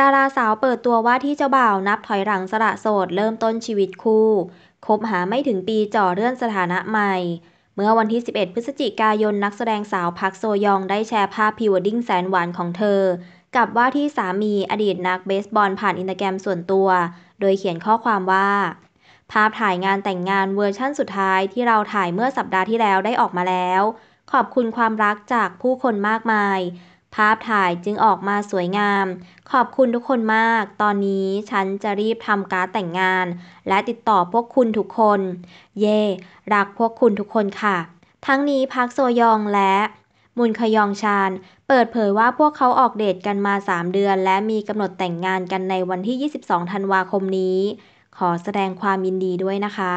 ดาราสาวเปิดตัวว่าที่เจ้าบ่าวนับถอยหลังสละโสด เริ่มต้นชีวิตคู่ คบหาไม่ถึงปี จ่อเรื่อนสถานะใหม่ เมื่อวันที่ 11 พฤศจิกายนนักแสดงสาวพักโซยองได้แชร์ภาพพิวดิ้งแสนหวานของเธอ กับว่าที่สามีอดีตนักเบสบอลผ่านอินตาแกรมส่วนตัว โดยเขียนข้อความว่า ภาพถ่ายงานแต่งงานเวอร์ชั่นสุดท้ายที่เราถ่ายเมื่อสัปดาห์ที่แล้วได้ออกมาแล้ว ขอบคุณความรักจากผู้คนมากมายภาพถ่ายจึงออกมาสวยงาม ขอบคุณทุกคนมาก ตอนนี้ฉันจะรีบทำการ์ดแต่งงาน และติดต่อพวกคุณทุกคน เย่รักพวกคุณทุกคนค่ะ ทั้งนี้พักโซยองและมุนคยองชานเปิดเผยว่าพวกเขาออกเดทกันมา 3 เดือน และมีกำหนดแต่งงานกันในวันที่ 22ธันวาคมนี้ ขอแสดงความยินดีด้วยนะคะ